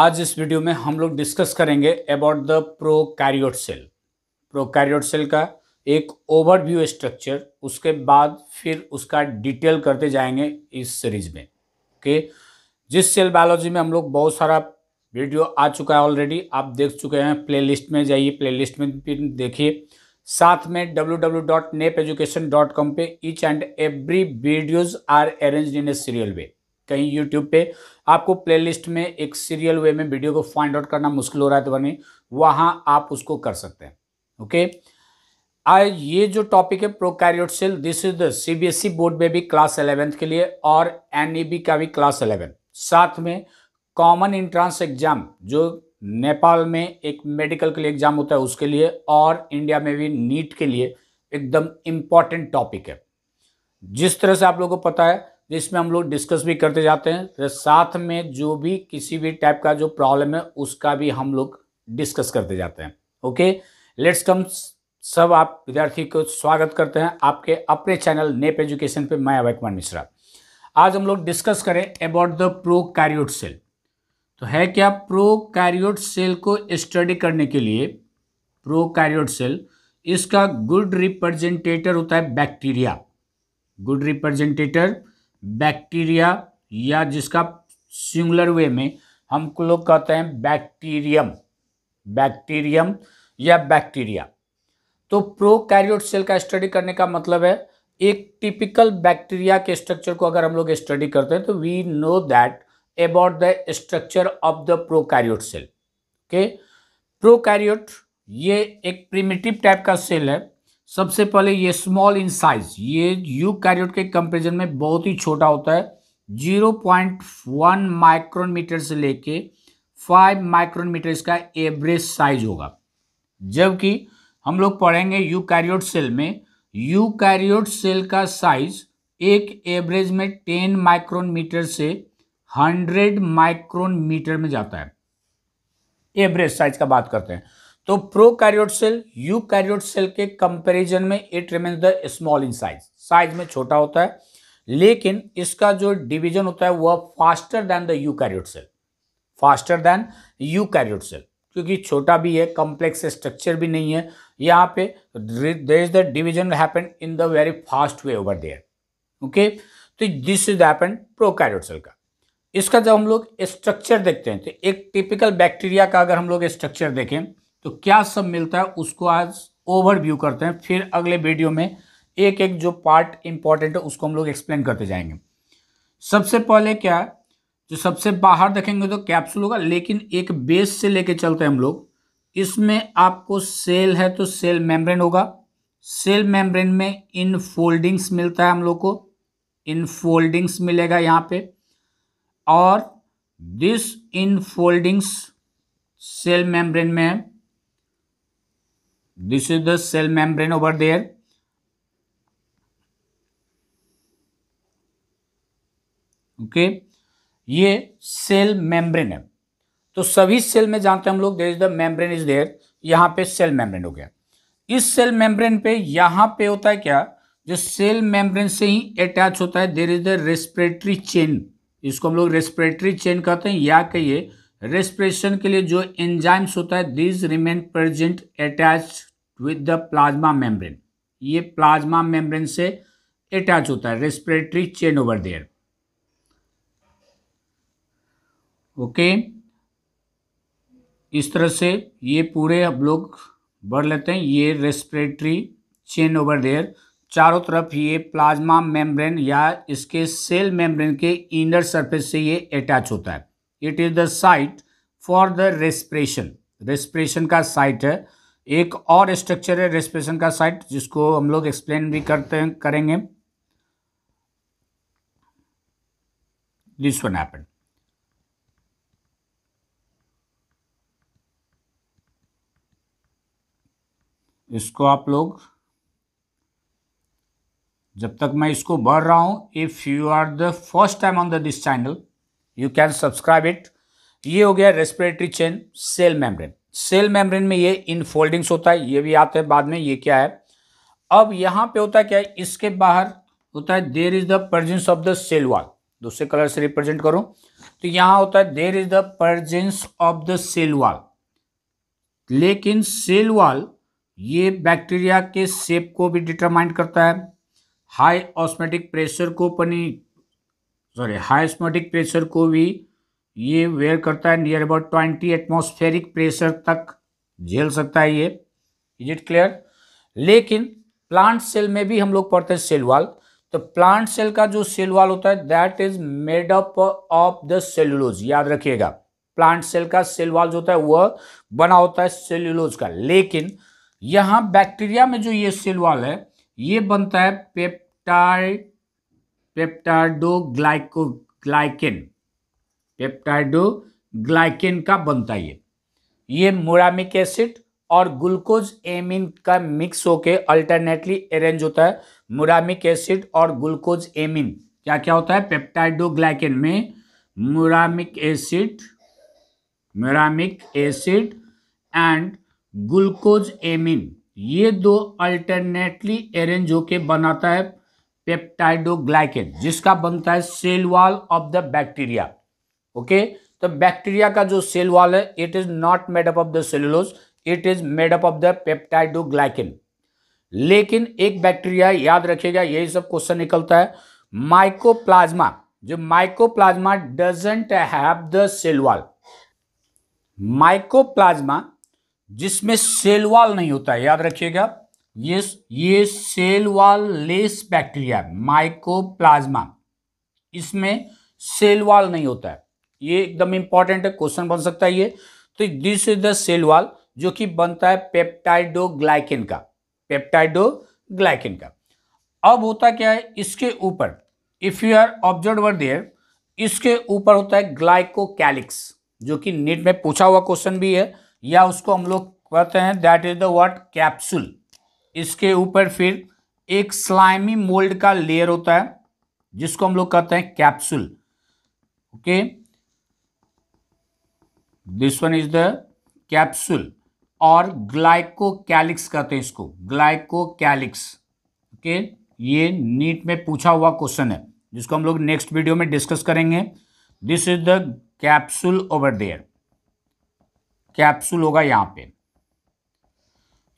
आज इस वीडियो में हम लोग डिस्कस करेंगे about the prokaryote cell prokaryote cell का एक ओवरव्यू स्ट्रक्चर उसके बाद फिर उसका डिटेल करते जाएंगे इस सीरीज में ओके जिस सेल बायोलॉजी में हम लोग बहुत सारा वीडियो आ चुका है ऑलरेडी आप देख चुके हैं प्लेलिस्ट में जाइए प्लेलिस्ट में फिर देखिए साथ में कॉम पे each and every videos are arranged in a serial way कहीं यूट्यूब पे आपको प्लेलिस्ट में एक सीरियल वे में वीडियो को फाइंड आउट करना मुश्किल हो रहा है तो बने वहाँ आप उसको कर सकते हैं ओके आज ये जो टॉपिक है prokaryote cell this is the CBSE board में भी क्लास इलेवेंथ के लिए और एनईबी e का भी क्लास इलेवेंथ साथ में कॉमन इंट्रांस एग्जाम जो नेपाल में एक मेडिकल के लिए एग्जाम होता है उसके लिए और इंडिया में भी नीट के लिए एकदम इम्पॉर्टेंट टॉपिक है जिस तरह से आप लोगों को पता है जिसमें हम लोग डिस्कस भी करते जाते हैं तो साथ में जो भी किसी भी टाइप का जो प्रॉब्लम है उसका भी हम लोग डिस्कस करते जाते हैं ओके लेट्स कम सब आप विद्यार्थी को स्वागत करते हैं आपके अपने चैनल नेप एजुकेशन पे मैं अभय कुमार मिश्रा आज हम लोग डिस्कस करें about the prokaryote cell तो है क्या प्रो कैरियोट सेल को स्टडी करने के लिए प्रो कैरियोट सेल इसका गुड रिप्रेजेंटेटर होता है बैक्टीरिया गुड रिप्रेजेंटेटर बैक्टीरिया या जिसका सिंगुलर वे में हम लोग कहते हैं बैक्टीरियम बैक्टीरियम या बैक्टीरिया तो प्रोकैरियोट सेल का स्टडी करने का मतलब है एक टिपिकल बैक्टीरिया के स्ट्रक्चर को अगर हम लोग स्टडी करते हैं तो we know that about the structure of the prokaryote cell okay prokaryote ये एक प्रिमिटिव टाइप का सेल है सबसे पहले ये स्मॉल इन साइज ये यू कैरियोट के कंपेरिजन में बहुत ही छोटा होता है zero point one micron metre से लेके फाइव माइक्रोन मीटर इसका एवरेज साइज होगा जबकि हम लोग पढ़ेंगे यू कैरियोट सेल में यू कैरियोट सेल का साइज एक एवरेज में टेन माइक्रोन मीटर से हंड्रेड माइक्रोन मीटर में जाता है एवरेज साइज का बात करते हैं तो prokaryote cell eukaryote cell के कंपैरिजन में it remains the small in size size में छोटा होता है लेकिन इसका जो डिवीजन होता है वह faster than the eukaryote cell faster than eukaryote cell क्योंकि छोटा भी है कॉम्प्लेक्स स्ट्रक्चर भी नहीं है यहाँ पे there is the division happen in the very fast way over there okay तो this is happen eukaryote cell का इसका जब हम लोग स्ट्रक्चर देखते हैं तो एक टिपिकल बैक्टीरिया का अगर हम लोग स्ट्रक्चर देखें तो क्या सब मिलता है उसको आज ओवरव्यू करते हैं फिर अगले वीडियो में एक एक जो पार्ट इंपॉर्टेंट है उसको हम लोग एक्सप्लेन करते जाएंगे सबसे पहले क्या जो सबसे बाहर देखेंगे तो कैप्सूल होगा लेकिन एक बेस से लेके चलते हैं हम लोग इसमें आपको सेल है तो सेल मेम्ब्रेन होगा सेल मेम्ब्रेन में इन फोल्डिंग्स मिलता है हम लोग को इन फोल्डिंग्स मिलेगा यहाँ पे और this infoldings cell membrane में This is the cell membrane over there. Okay okay? ये सेल मेम्ब्रेन है तो सभी सेल में जानते हैं हम लोग there is the membrane is there यहां पे सेल मेम्ब्रेन हो गया इस सेल मेम्ब्रेन पे यहां पे होता है क्या जो सेल मेम्ब्रेन से ही अटैच होता है there is the respiratory chain इसको हम लोग रेस्पिरेटरी चेन कहते हैं या कहिए रेस्पिरेशन के लिए जो एंजाइम्स होता है these remain present attach with the plasma membrane ये प्लाज्मा मेम्ब्रेन से अटैच होता है respiratory chain over there okay इस तरह से ये पूरे हम लोग बढ़ लेते हैं ये रेस्पिरेटरी चेन ओवर देयर चारों तरफ ये प्लाज्मा मेम्ब्रेन या इसके सेल मेम्ब्रेन के इनर सरफेस से ये अटैच होता है it is the site for the respiration respiration का साइट है एक और स्ट्रक्चर है रेस्पिरेशन का साइट जिसको हम लोग एक्सप्लेन भी करते हैं करेंगे दिस वन हैपन इसको आप लोग जब तक मैं इसको बढ़ रहा हूं if you are the first time on the this channel you can subscribe it ये हो गया respiratory chain cell membrane cell membrane में ये इन फोल्डिंग्स होता है ये भी आते हैं बाद में ये क्या है अब यहाँ पे होता है क्या है इसके बाहर होता है there is the presence of the cell wall दूसरे कलर से रिप्रेजेंट करूँ तो यहाँ होता है there is the presence of the cell wall लेकिन सेल वॉल ये बैक्टीरिया के सेप को भी डिटरमाइन करता है हाई ऑस्मेटिक प्रेशर को पनी सॉरी हाई ऑस्मेटिक प्रेशर को भी ये वेयर करता है near about twenty atmospheric pressure तक झेल सकता है ये इज इट क्लियर लेकिन प्लांट सेल में भी हम लोग पढ़ते हैं सेल वाल तो प्लांट सेल का जो सेल वाल होता है that is made up of the cellulose याद रखिएगा प्लांट सेल का सेल वाल जो होता है वह बना होता है सेलुलोज का लेकिन यहाँ बैक्टीरिया में जो ये सेल वाल है ये बनता है पेप्टाइड पेप्टाडोग्लाइको ग्लाइकिन पेप्टाइडो ग्लाइकेन का बनता है ये मोरामिक एसिड और ग्लूकोज एमिन का मिक्स होके अल्टरनेटली अरेंज होता है मोरामिक एसिड और ग्लूकोज एमिन क्या क्या होता है पेप्टाइडोग्लाइकेन में muramic acid muramic acid and glucosamine ये दो अल्टरनेटली अरेंज होके बनाता है पेप्टाइडोग्लाइकेन जिसका बनता है cell wall of the bacteria okay तो बैक्टीरिया का जो सेल वॉल है it is not made up of the cellulose it is made up of the peptidoglycan लेकिन एक बैक्टीरिया याद रखिएगा यही सब क्वेश्चन निकलता है माइकोप्लाज्मा जो mycoplasma doesn't have the cell wall mycoplasma जिसमें सेल वॉल नहीं होता है याद रखिएगा ये ये cell wall less bacteria mycoplasma इसमें सेल वॉल नहीं होता है ये एकदम इंपॉर्टेंट है क्वेश्चन बन सकता है ये तो this is the cell wall जो कि बनता है पेप्टाइडो ग्लाइकिन का पेप्टाइडो ग्लाइकिन का अब होता क्या है इसके ऊपर if you are observer there इसके ऊपर होता है ग्लाइकोकैलिक्स जो कि नीट में पूछा हुआ क्वेश्चन भी है या उसको हम लोग कहते हैं that is the what capsule इसके ऊपर फिर एक स्लाइमी मोल्ड का लेयर होता है जिसको हम लोग कहते हैं capsule okay okay? This one is the capsule और ग्लाइकोकैलिक्स कहते हैं इसको ग्लाइकोकैलिक्स ओके ये नीट में पूछा हुआ क्वेश्चन है जिसको हम लोग नेक्स्ट वीडियो में डिस्कस करेंगे this is the capsule over there capsule होगा यहां पे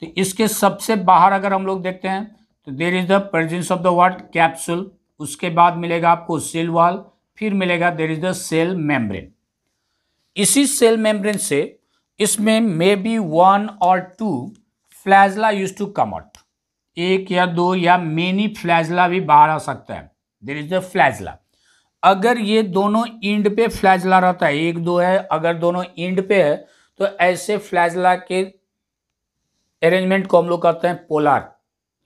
तो इसके सबसे बाहर अगर हम लोग देखते हैं तो there is the presence of the word capsule उसके बाद मिलेगा आपको सेल वॉल फिर मिलेगा there is the cell membrane इसी सेल मेम्ब्रेन से इसमें मे बी वन और two flagella use to come out एक या दो या मेनी फ्लैजला भी बाहर आ सकता है देर इज द फ्लैजला अगर ये दोनों इंड पे फ्लैजला रहता है एक दो है अगर दोनों इंड पे है तो ऐसे फ्लैजला के अरेंजमेंट को हम लोग कहते हैं पोलार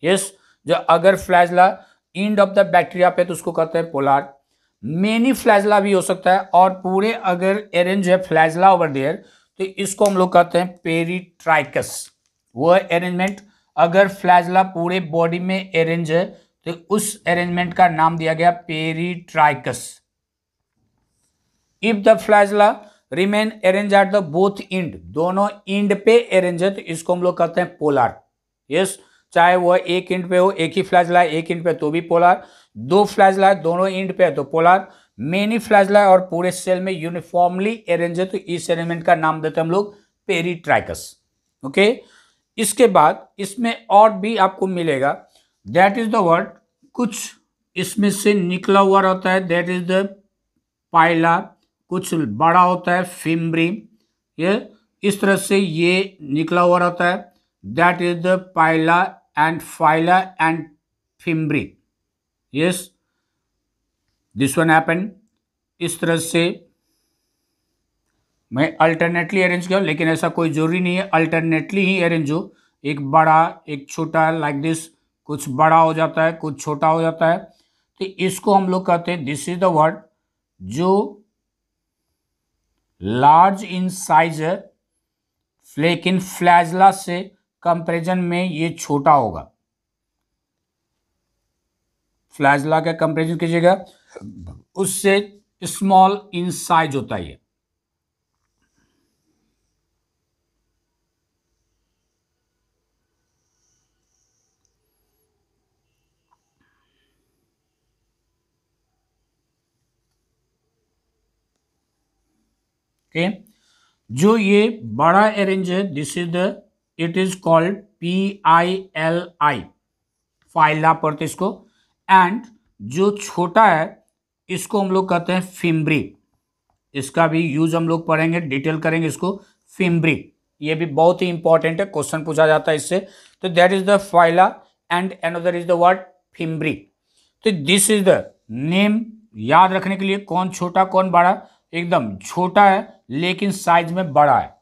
यस yes? जो अगर flagella end of the bacteria पे तो उसको कहते हैं पोलार मेनी फ्लैजला भी हो सकता है और पूरे अगर एरेंज है फ्लैजला ओवर देयर तो इसको हम लोग कहते हैं पेरीट्राइकस वो अरेंजमेंट अगर फ्लैजला पूरे बॉडी में अरेंज है तो उस अरेंजमेंट का नाम दिया गया peritrichous if the flagella remain arrange at the both end दोनों इंड पे अरेंज है तो इसको हम लोग कहते हैं पोलार यस yes? चाहे वह एक इंट पे हो एक ही फ्लैश लाए एक इंट पे तो भी पोलार दो फ्लैश लाए दोनों इंट पे तो पोलार मेनी फ्लैश लाए और पूरे सेल में यूनिफॉर्मली अरेंज है तो इस अरेंजमेंट का नाम देते हैं हम लोग पेरीट्राइकस ओके इसके बाद इसमें और भी आपको मिलेगा दैट इज द वर्ड कुछ इसमें से निकला हुआ रहता है दैट इज द पाइला कुछ बड़ा होता है फिम्ब्रीम ये इस तरह से ये निकला हुआ रहता है that is the pili and phyla and fimbri. Yes, this one happen इस तरह से मैं अल्टरनेटली अरेंज किया लेकिन ऐसा कोई जरूरी नहीं है अल्टरनेटली ही अरेंज हो एक बड़ा एक छोटा लाइक दिस कुछ बड़ा हो जाता है कुछ छोटा हो जाता है तो इसको हम लोग कहते हैं दिस इज द वर्ड जो लार्ज इन साइज है लेकिन फ्लैजला से कंपेरिजन में ये छोटा होगा फ्लैजला का कंपेरिजन कीजिएगा उससे स्मॉल इन साइज होता है जो ये बड़ा अरेंज है this is the it is called P I L I pili पढ़ते इसको एंड जो छोटा है इसको हम लोग कहते हैं फिम्ब्रिक इसका भी यूज हम लोग पढ़ेंगे डिटेल करेंगे इसको फिम्ब्रिक ये भी बहुत ही इंपॉर्टेंट है क्वेश्चन पूछा जाता है इससे तो that is the pili and another is the word fimbriae तो दिस इज द नेम याद रखने के लिए कौन छोटा कौन बड़ा एकदम छोटा है लेकिन साइज में बड़ा है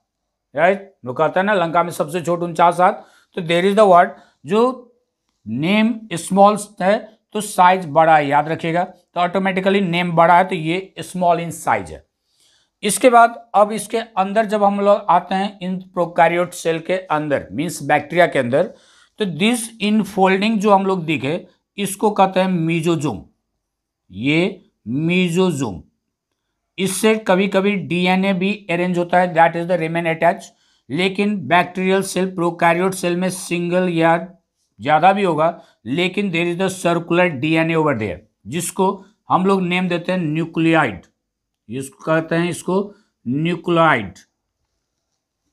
राइट लोग कहते हैं ना लंका में सबसे छोट उनचास हाथ तो देर इज द वर्ड जो नेम स्मॉल है तो साइज बड़ा है याद रखिएगा तो ऑटोमेटिकली नेम बड़ा है तो ये स्मॉल इन साइज है इसके बाद अब इसके अंदर जब हम लोग आते हैं इन प्रोकैरियोट सेल के अंदर मींस बैक्टीरिया के अंदर तो दिस इन फोल्डिंग जो हम लोग दिखे इसको कहते हैं मीजोजोम ये मीजोजोम इससे कभी कभी डीएनए भी अरेंज होता है that is the remain attach लेकिन बैक्टीरियल सेल प्रोकैरियोट सेल में सिंगल या ज़्यादा भी होगा लेकिन there is the circular DNA over there जिसको हम लोग नेम देते हैं न्यूक्लियाइड इसको कहते हैं इसको न्यूक्लियाइड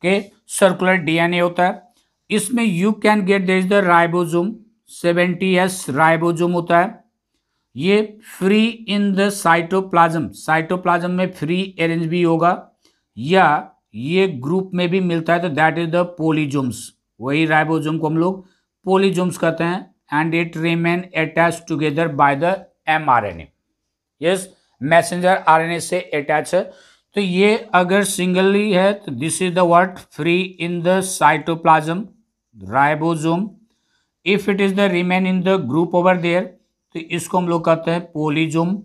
के सर्कुलर डीएनए होता है इसमें you can get there is the ribosome seventy S ribosome होता है ये free in the cytoplasm cytoplasm में फ्री अरेंज भी होगा या ये ग्रुप में भी मिलता है तो दैट इज द पोलीजोम्स वही राइबोजोम को हम लोग पोलीजोम्स कहते हैं and it remain attach together by the M R N S messenger messenger R N A से अटैच है तो ये अगर सिंगली है तो this is the word free in the cytoplasm ribosome if it is the remain in the group over there तो इसको हम लोग कहते हैं पोलिजुम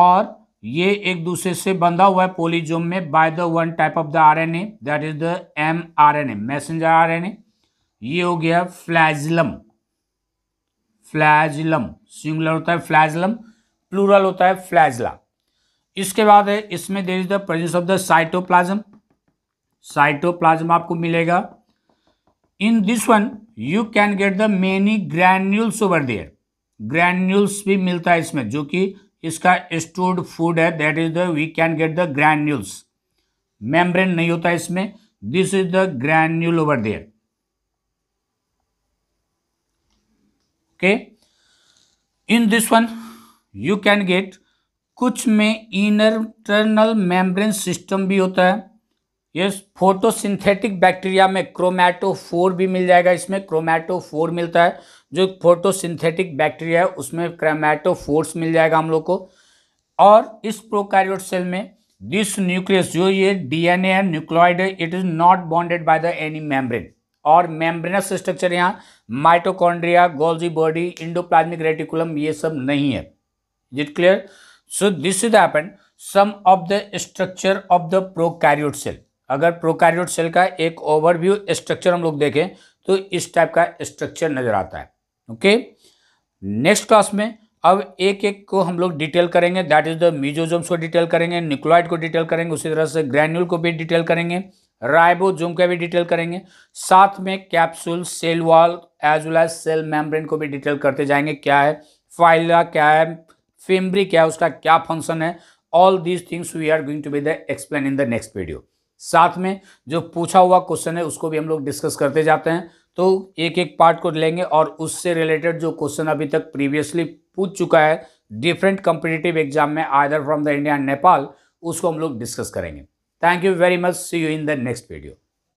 और ये एक दूसरे से बंधा हुआ है पोलिजोम में by the one type of the RNA that is the M R N A messenger RNA ये हो गया फ्लैजलम फ्लैजलम सिंगुलर होता है फ्लैजलम प्लूरल होता है फ्लैजला इसके बाद है इसमें there is the presence of the cytoplasm cytoplasm आपको मिलेगा in this one you can get the many granules over there granules भी मिलता है इसमें जो कि इसका स्टोर्ड फूड है that is the we can get the granules membrane नहीं होता इसमें this is the granule over there okay in this one you can get कुछ में इनटर्नल मेम्ब्रेन सिस्टम भी होता है ये फोटोसिंथेटिक बैक्टीरिया में क्रोमैटो फोर भी मिल जाएगा इसमें क्रोमैटो फोर मिलता है जो फोटोसिंथेटिक बैक्टीरिया है उसमें क्रोमैटो फोर्स मिल जाएगा हम लोग को और इस प्रोकैरियोट सेल में दिस न्यूक्लियस जो ये डीएनए है न्यूक्लॉइड है it is not bonded by the any membrane और मेम्ब्रेनस स्ट्रक्चर यहाँ mitochondria Golgi body endoplasmic reticulum ये सब नहीं है it clear so this is happen some of the structure of the prokaryote cell अगर prokaryote cell का एक overview structure हम लोग देखें तो इस टाइप का स्ट्रक्चर नज़र आता है ओके नेक्स्ट क्लास में अब एक एक को हम लोग डिटेल करेंगे दैट इज द मीजोजोम्स को डिटेल करेंगे निकोलाइड को डिटेल करेंगे उसी तरह से ग्रैन्यूल को भी डिटेल करेंगे राइबोजोम का भी डिटेल करेंगे साथ में capsule cell wall as well as cell membrane को भी डिटेल करते जाएंगे क्या है फाइला क्या है फेम्ब्री क्या है उसका क्या फंक्शन है all these things we are going to be the explain in the next video साथ में जो पूछा हुआ क्वेश्चन है उसको भी हम लोग डिस्कस करते जाते हैं तो एक एक पार्ट को लेंगे और उससे रिलेटेड जो क्वेश्चन अभी तक प्रीवियसली पूछ चुका है डिफरेंट कम्पिटेटिव एग्जाम में other from the India and Nepal उसको हम लोग डिस्कस करेंगे thank you very much see you in the next video